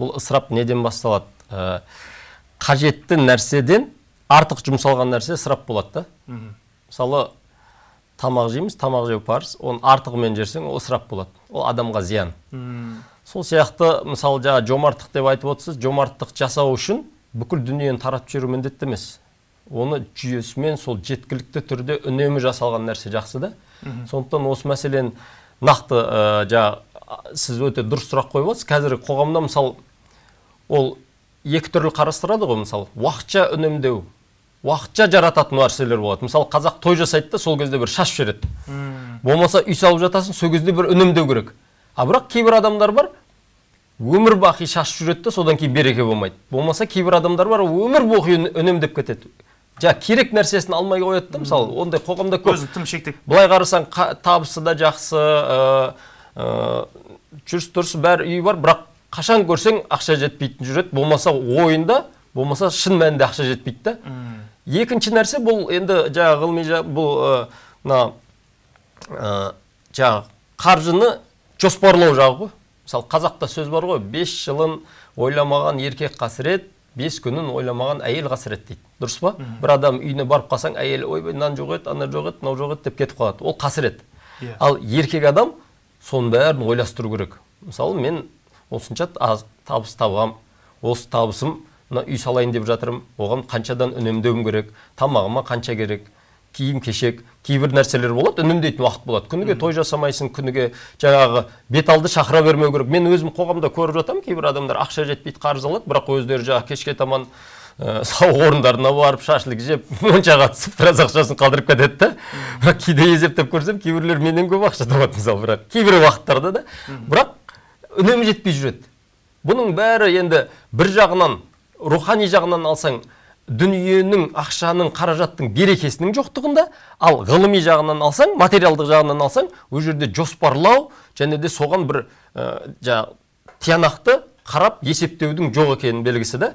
бұл ысырап неден басталады ә, қажетті нәрседен артық жұмсалған нәрсе ысырап болады да мысалы тамақ жейміз тамақ жеу парыз оны артығымен жерсең ол ысырап болады ол адамға зиян сол сияқты мысалы жаңа жомарттық деп айтып отырсыз жомарттық жасау үшін бүкіл дүниені таратып жіберу міндетті емес оны жүйесімен сол жеткілікті түрде үнемі жасалған нәрсе жақсы да сондықтан осы мәселені нақты ә, э, жаңағы сіз өте дұрыс сұрақ қойып отырсыз қазіргі қоғамда мысалы ол екі түрлі қарастырады ғой мысалы уақытша үнемдеу уақытша жарататын нәрселер болады мысалы қазақ той жасайды да сол кезде бір шаш жібереді болмаса үй салып жатасың сол кезде бір үнемдеу керек а бірақ кейбір адамдар бар өмір бақи шаш жүреді да содан кейін береке болмайды болмаса кейбір адамдар бар өмір бойы үнемдеп кетеді жа керек нәрсесін алмай қояды да мысалы ондай қоғамда көп өзі тым шектеп былай қарасаң табысы да жақсы ә, ә, жүріс тұрысы бәрі үйі бар бірақ қашан көрсең ақша жетпейтін жүреді болмаса ойында болмаса шын мәнінде ақша жетпейді да екінші нәрсе бұл енді жаңағы ғылыми бұл мына жаңағы қаржыны жоспарлау жағы ғой мысалы қазақта сөз бар ғой бес жылын ойламаған еркек қасірет бес күнін ойламаған әйел қасірет дейді дұрыс па бір адам үйіне барып қалсаң әйел ойбай мынаны жоқ еді ана жоқ еді мынау жоқ еді деп кетіп қалады ол қасірет иә. ал еркек адам соның бәрін ойластыру керек мысалы мен осынша аз табыс табам, осы табысым мына үй салайын деп жатырмын оған қаншадан үнемдеуім керек тамағыма қанша керек киім кешек кейбір нәрселер болады үнемдейтін уақыт болады күніге той жасамайсың күніге жаңағы алды шақыра бермеу керек мен өзім қоғамда көріп жатамын кейбір адамдар ақша жетпейді қарыз алады бірақ өздері жаңағы кешке таман ә, сауық орындарына барып шашлык жеп моншаға түсіп біраз ақшасын қалдырып кетеді да бірақ кейде есептеп көрсем кейбіреулер менен көп ақша табады мысалы бірақ кейбір уақыттарда да бірақ үнемі жетпей жүреді бұның бәрі енді бір жағынан рухани жағынан алсаң дүниенің ақшаның қаражаттың берекесінің жоқтығында ал ғылыми жағынан алсаң материалдық жағынан алсаң ол жерде жоспарлау және де соған бір ә, жаңағы тиянақты қарап есептеудің жоқ екенінің белгісі да